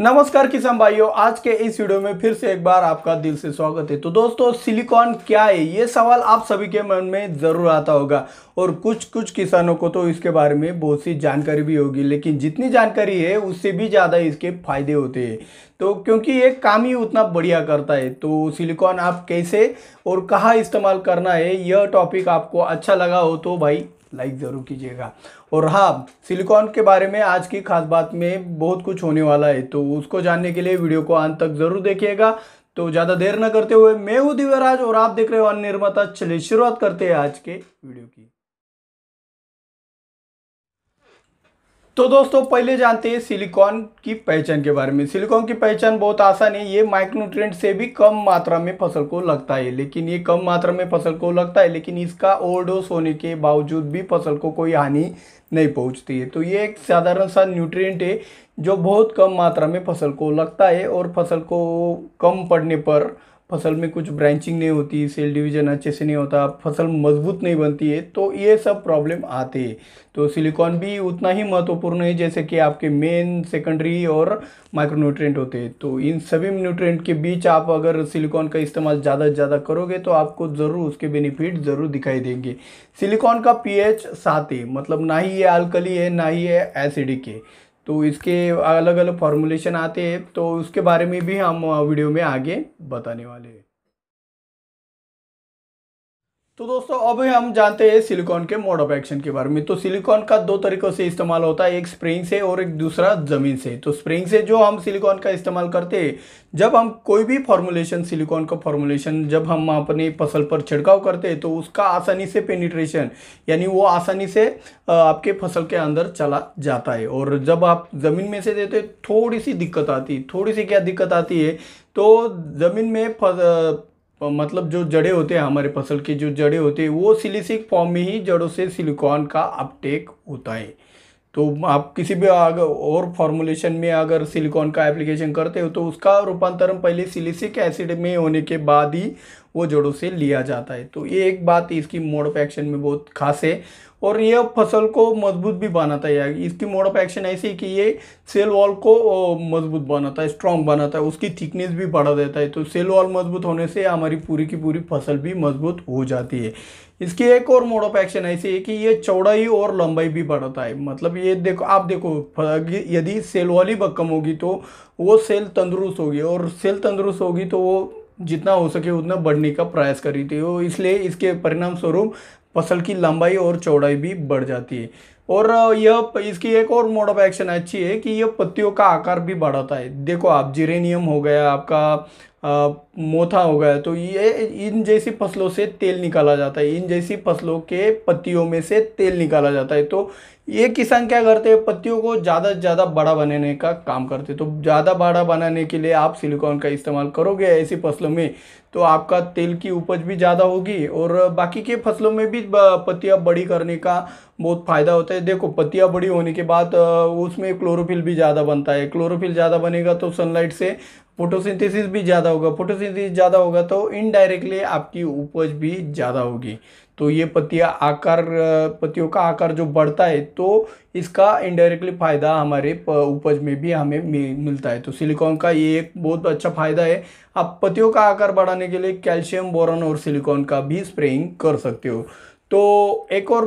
नमस्कार किसान भाइयों आज के इस वीडियो में फिर से एक बार आपका दिल से स्वागत है तो दोस्तों सिलिकॉन क्या है ये सवाल आप सभी के मन में ज़रूर आता होगा और कुछ कुछ किसानों को तो इसके बारे में बहुत सी जानकारी भी होगी लेकिन जितनी जानकारी है उससे भी ज़्यादा इसके फायदे होते हैं तो क्योंकि ये काम ही उतना बढ़िया करता है तो सिलिकॉन आप कैसे और कहाँ इस्तेमाल करना है यह टॉपिक आपको अच्छा लगा हो तो भाई लाइक ज़रूर कीजिएगा और हाँ सिलिकॉन के बारे में आज की खास बात में बहुत कुछ होने वाला है तो उसको जानने के लिए वीडियो को अंत तक ज़रूर देखिएगा तो ज़्यादा देर न करते हुए मैं हूँ दिव्यराज और आप देख रहे हो निर्माता चलिए शुरुआत करते हैं आज के वीडियो की तो दोस्तों पहले जानते हैं सिलिकॉन की पहचान के बारे में सिलिकॉन की पहचान बहुत आसान है ये माइक्रोन्यूट्रिएंट से भी कम मात्रा में फसल को लगता है लेकिन ये कम मात्रा में फसल को लगता है लेकिन इसका ओवरडोज होने के बावजूद भी फसल को कोई हानि नहीं पहुंचती है तो ये एक साधारण सा न्यूट्रिएंट है जो बहुत कम मात्रा में फसल को लगता है और फसल को कम पड़ने पर फसल में कुछ ब्रांचिंग नहीं होती सेल डिवीज़न अच्छे से नहीं होता फसल मजबूत नहीं बनती है तो ये सब प्रॉब्लम आते हैं तो सिलिकॉन भी उतना ही महत्वपूर्ण है जैसे कि आपके मेन सेकेंडरी और माइक्रोन्यूट्रेंट होते हैं तो इन सभी न्यूट्रेंट के बीच आप अगर सिलिकॉन का इस्तेमाल ज़्यादा से ज़्यादा करोगे तो आपको ज़रूर उसके बेनिफिट ज़रूर दिखाई देंगे सिलिकॉन का पी सात है मतलब ना ही ये आलकली है ना ही ये एसिडिक है तो इसके अलग अलग फॉर्मुलेशन आते हैं तो उसके बारे में भी हम वीडियो में आगे बताने वाले हैं तो दोस्तों अब हम जानते हैं सिलिकॉन के मोड ऑफ एक्शन के बारे में तो सिलिकॉन का दो तरीकों से इस्तेमाल होता है एक स्प्रिंग से और एक दूसरा ज़मीन से तो स्प्रिंग से जो हम सिलिकॉन का इस्तेमाल करते हैं जब हम कोई भी फॉर्मुलेशन सिलिकॉन का फॉर्मुलेशन जब हम अपने फसल पर छिड़काव करते हैं तो उसका आसानी से पेनिट्रेशन यानी वो आसानी से आपके फसल के अंदर चला जाता है और जब आप ज़मीन में से देते थोड़ी सी दिक्कत आती थोड़ी सी क्या दिक्कत आती है तो ज़मीन में मतलब जो जड़े होते हैं हमारे फसल के जो जड़े होते हैं वो सिलिसिक फॉर्म में ही जड़ों से सिलिकॉन का अपटेक होता है तो आप किसी भी अगर और फॉर्मुलेशन में अगर सिलिकॉन का एप्लीकेशन करते हो तो उसका रूपांतरण पहले सिलिसिक एसिड में होने के बाद ही वो जड़ों से लिया जाता है तो ये एक बात इसकी मोड ऑफ एक्शन में बहुत खास है और ये फसल को मजबूत भी बनाता है इसकी मोड ऑफ एक्शन ऐसी कि ये सेल वॉल को मजबूत बनाता है स्ट्रॉन्ग बनाता है उसकी थिकनेस भी बढ़ा देता है तो सेल वॉल मजबूत होने से हमारी पूरी की पूरी फसल भी मजबूत हो जाती है इसकी एक और मोड ऑफ एक्शन ऐसी है कि ये चौड़ाई और लंबाई भी बढ़ाता है मतलब ये देखो आप देखो यदि सेल वाली ही होगी तो वो सेल तंदुरुस्त होगी और सेल तंदुरुस्त होगी तो वो जितना हो सके उतना बढ़ने का प्रयास थी और इसलिए इसके परिणाम स्वरूप फसल की लंबाई और चौड़ाई भी बढ़ जाती है और यह इसकी एक और मोड ऑफ एक्शन अच्छी है कि यह पत्तियों का आकार भी बढ़ाता है देखो आप जिरेनियम हो गया आपका मोथा हो गया तो ये इन जैसी फसलों से तेल निकाला जाता है इन जैसी फसलों के पत्तियों में से तेल निकाला जाता है तो ये किसान क्या करते हैं पत्तियों को ज़्यादा से ज़्यादा बड़ा बनाने का काम करते हैं तो ज़्यादा बड़ा बनाने के लिए आप सिलिकॉन का इस्तेमाल करोगे ऐसी फसलों में तो आपका तेल की उपज भी ज़्यादा होगी और बाकी के फसलों में भी पत्तियाँ बड़ी करने का बहुत फ़ायदा होता है देखो पत्तियाँ बड़ी होने के बाद उसमें क्लोरोफिल भी ज़्यादा बनता है क्लोरोफिल ज़्यादा बनेगा तो सनलाइट से फोटोसिंथेसिस भी ज़्यादा होगा फोटोसिंथेसिस ज़्यादा होगा तो इनडायरेक्टली आपकी उपज भी ज़्यादा होगी तो ये पत्तियाँ आकार पत्तियों का आकार जो बढ़ता है तो इसका इनडायरेक्टली फ़ायदा हमारे उपज में भी हमें मिलता है तो सिलिकॉन का ये एक बहुत अच्छा फ़ायदा है आप पत्तियों का आकार बढ़ाने के लिए कैल्शियम बोरन और सिलिकॉन का भी स्प्रेइंग कर सकते हो तो एक और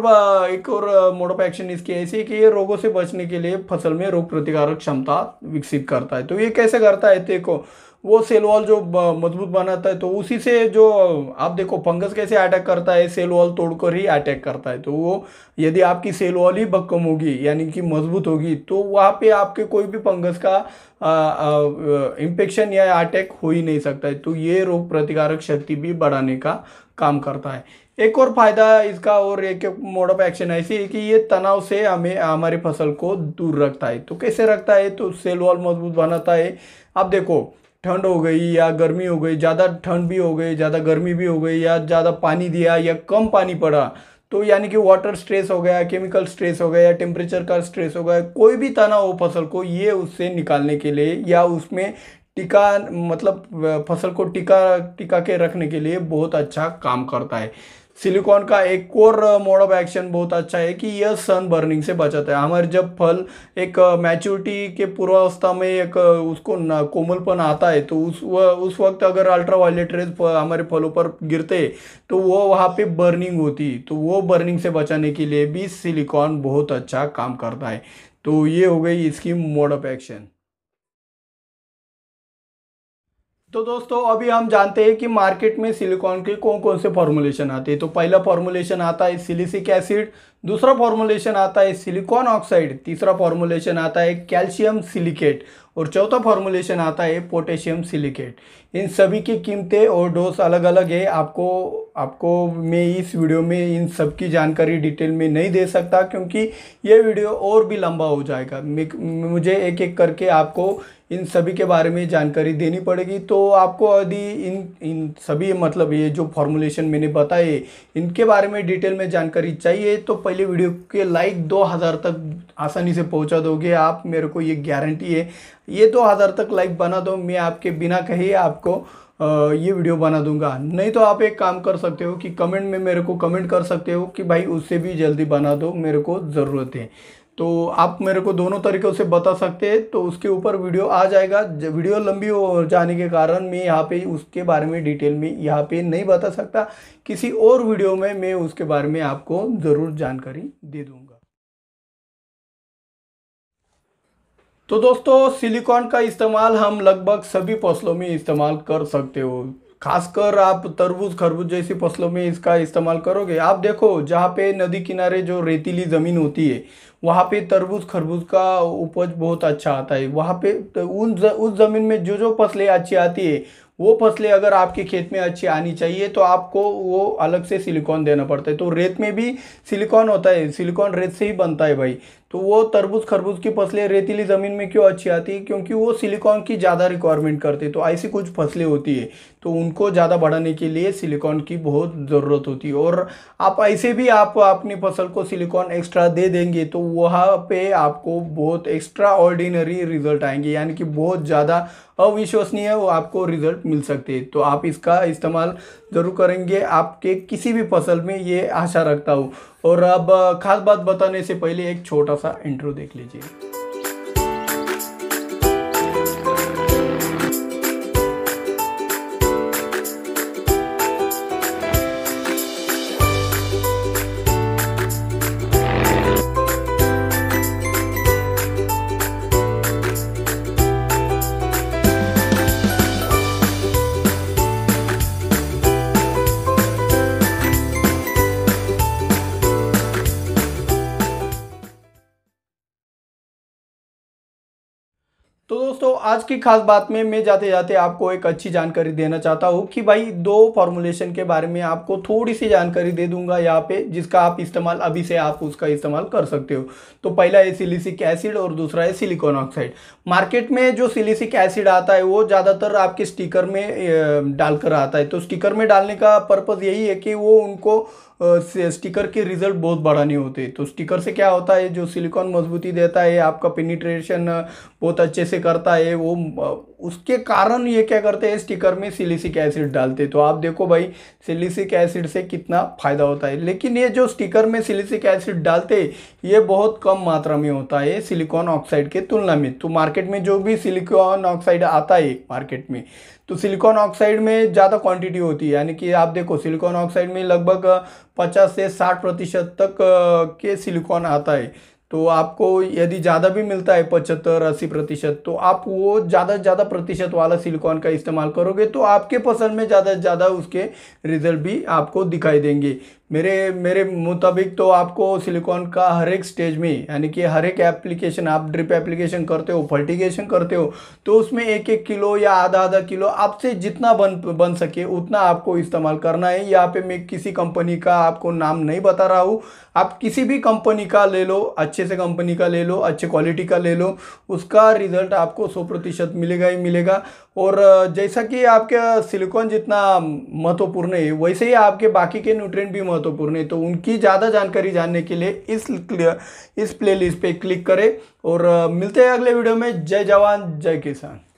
एक और मोड ऑफ एक्शन इसकी ऐसी है कि ये रोगों से बचने के लिए फसल में रोग प्रतिकारक क्षमता विकसित करता है तो ये कैसे करता है देखो वो सेल वॉल जो मजबूत बनाता है तो उसी से जो आप देखो फंगस कैसे अटैक करता है सेल वॉल तोड़कर ही अटैक करता है तो वो यदि आपकी सेल वॉल ही भक्कम होगी यानी कि मजबूत होगी तो वहाँ पे आपके कोई भी फंगस का इंफेक्शन या अटैक हो ही नहीं सकता है तो ये रोग प्रतिकारक शक्ति भी बढ़ाने का काम करता है एक और फायदा इसका और एक मोड ऑफ एक्शन ऐसी है कि ये तनाव से हमें हमारी फसल को दूर रखता है तो कैसे रखता है तो सेल वॉल मजबूत बनाता है अब देखो ठंड हो गई या गर्मी हो गई ज़्यादा ठंड भी हो गई ज़्यादा गर्मी भी हो गई या ज़्यादा पानी दिया या कम पानी पड़ा तो यानी कि वाटर स्ट्रेस हो गया केमिकल स्ट्रेस हो गया या टेम्परेचर का स्ट्रेस हो गया कोई भी तना हो फसल को ये उससे निकालने के लिए या उसमें टिका मतलब फसल को टिका टिका के रखने के लिए बहुत अच्छा काम करता है सिलिकॉन का एक कोर मोड ऑफ एक्शन बहुत अच्छा है कि यह सन बर्निंग से बचाता है हमारे जब फल एक मैच्योरिटी के पूर्वावस्था में एक उसको कोमलपन आता है तो उस व, उस वक्त अगर अल्ट्रा वायलेट रेज हमारे फलों पर गिरते तो वो वहाँ पे बर्निंग होती तो वो बर्निंग से बचाने के लिए भी सिलिकॉन बहुत अच्छा काम करता है तो ये हो गई इसकी मोड ऑफ एक्शन तो दोस्तों अभी हम जानते हैं कि मार्केट में सिलिकॉन के कौन कौन से फॉर्मुलेशन आते हैं तो पहला फॉर्मुलेशन आता है सिलिसिक एसिड दूसरा फॉर्मुलेशन आता है सिलिकॉन ऑक्साइड तीसरा फॉर्मुलेशन आता है कैल्शियम सिलिकेट और चौथा फॉर्मुलेशन आता है पोटेशियम सिलिकेट इन सभी की कीमतें और डोज अलग अलग है आपको आपको मैं इस वीडियो में इन सब की जानकारी डिटेल में नहीं दे सकता क्योंकि ये वीडियो और भी लंबा हो जाएगा मुझे एक एक करके आपको इन सभी के बारे में जानकारी देनी पड़ेगी तो आपको यदि इन इन सभी मतलब ये जो फॉर्मुलेशन मैंने बताए इनके बारे में डिटेल में जानकारी चाहिए तो पहले वीडियो के लाइक 2000 तक आसानी से पहुंचा दोगे आप मेरे को ये गारंटी है ये 2000 तक लाइक बना दो मैं आपके बिना कहे आपको ये वीडियो बना दूंगा नहीं तो आप एक काम कर सकते हो कि कमेंट में मेरे को कमेंट कर सकते हो कि भाई उससे भी जल्दी बना दो मेरे को ज़रूरत है तो आप मेरे को दोनों तरीक़ों से बता सकते हैं तो उसके ऊपर वीडियो आ जाएगा वीडियो लंबी हो जाने के कारण मैं यहाँ पे उसके बारे में डिटेल में यहाँ पे नहीं बता सकता किसी और वीडियो में मैं उसके बारे में आपको ज़रूर जानकारी दे दूँगा तो दोस्तों सिलिकॉन का इस्तेमाल हम लगभग सभी फसलों में इस्तेमाल कर सकते हो खासकर आप तरबूज खरबूज जैसी फसलों में इसका इस्तेमाल करोगे आप देखो जहाँ पे नदी किनारे जो रेतीली ज़मीन होती है वहाँ पे तरबूज खरबूज का उपज बहुत अच्छा आता है वहाँ पे उन ज, उस ज़मीन में जो जो फसलें अच्छी आती है वो फसलें अगर आपके खेत में अच्छी आनी चाहिए तो आपको वो अलग से सिलिकॉन देना पड़ता है तो रेत में भी सिलिकॉन होता है सिलिकॉन रेत से ही बनता है भाई तो वो तरबूज खरबूज की फसलें रेतीली ज़मीन में क्यों अच्छी आती है क्योंकि वो सिलिकॉन की ज़्यादा रिक्वायरमेंट करती है तो ऐसी कुछ फसलें होती है तो उनको ज़्यादा बढ़ाने के लिए सिलिकॉन की बहुत ज़रूरत होती है और आप ऐसे भी आप अपनी फसल को सिलिकॉन एक्स्ट्रा दे देंगे तो वहाँ पे आपको बहुत एक्स्ट्रा ऑर्डिनरी रिजल्ट आएंगे यानी कि बहुत ज़्यादा अविश्वसनीय वो आपको रिजल्ट मिल सकते हैं तो आप इसका इस्तेमाल ज़रूर करेंगे आपके किसी भी फसल में ये आशा रखता हूँ और अब खास बात बताने से पहले एक छोटा सा इंटरव्यू देख लीजिए तो दोस्तों आज की खास बात में मैं जाते जाते आपको एक अच्छी जानकारी देना चाहता हूँ कि भाई दो फॉर्मूलेशन के बारे में आपको थोड़ी सी जानकारी दे दूंगा यहाँ पे जिसका आप इस्तेमाल अभी से आप उसका इस्तेमाल कर सकते हो तो पहला है सिलिसिक एसिड और दूसरा है सिलिकॉन ऑक्साइड मार्केट में जो सिलिसिक एसिड आता है वो ज़्यादातर आपके स्टीकर में डालकर आता है तो स्टीकर में डालने का पर्पज़ यही है कि वो उनको स्टिकर के रिजल्ट बहुत बढ़ाने होते तो स्टिकर से क्या होता है जो सिलिकॉन मजबूती देता है आपका पेनिट्रेशन बहुत अच्छे से करता है वो उसके कारण ये क्या करते हैं स्टिकर में सिलिसिक एसिड डालते तो आप देखो भाई सिलिसिक एसिड से कितना फ़ायदा होता है लेकिन ये जो स्टिकर में सिलिसिक एसिड डालते ये बहुत कम मात्रा में होता है सिलिकॉन ऑक्साइड के तुलना में तो मार्केट में जो भी सिलिकॉन ऑक्साइड आता है मार्केट में तो सिलिकॉन ऑक्साइड में ज़्यादा क्वांटिटी होती है यानी कि आप देखो सिलिकॉन ऑक्साइड में लगभग 50 से 60 प्रतिशत तक के सिलिकॉन आता है तो आपको यदि ज़्यादा भी मिलता है पचहत्तर अस्सी प्रतिशत तो आप वो ज़्यादा से ज़्यादा प्रतिशत वाला सिलिकॉन का इस्तेमाल करोगे तो आपके पसंद में ज़्यादा से ज़्यादा उसके रिजल्ट भी आपको दिखाई देंगे मेरे मेरे मुताबिक तो आपको सिलिकॉन का हर एक स्टेज में यानी कि हर एक एप्लीकेशन आप ड्रिप एप्लीकेशन करते हो फर्टिगेशन करते हो तो उसमें एक एक किलो या आधा आधा किलो आपसे जितना बन बन सके उतना आपको इस्तेमाल करना है यहाँ पे मैं किसी कंपनी का आपको नाम नहीं बता रहा हूँ आप किसी भी कंपनी का ले लो अच्छे से कंपनी का ले लो अच्छे क्वालिटी का ले लो उसका रिजल्ट आपको सौ प्रतिशत मिलेगा ही मिलेगा और जैसा कि आपके सिलिकॉन जितना महत्वपूर्ण है वैसे ही आपके बाकी के न्यूट्रेंट भी महत्व महत्वपूर्ण है तो उनकी ज़्यादा जानकारी जानने के लिए इस इस प्लेलिस्ट पे क्लिक करें और मिलते हैं अगले वीडियो में जय जवान जय किसान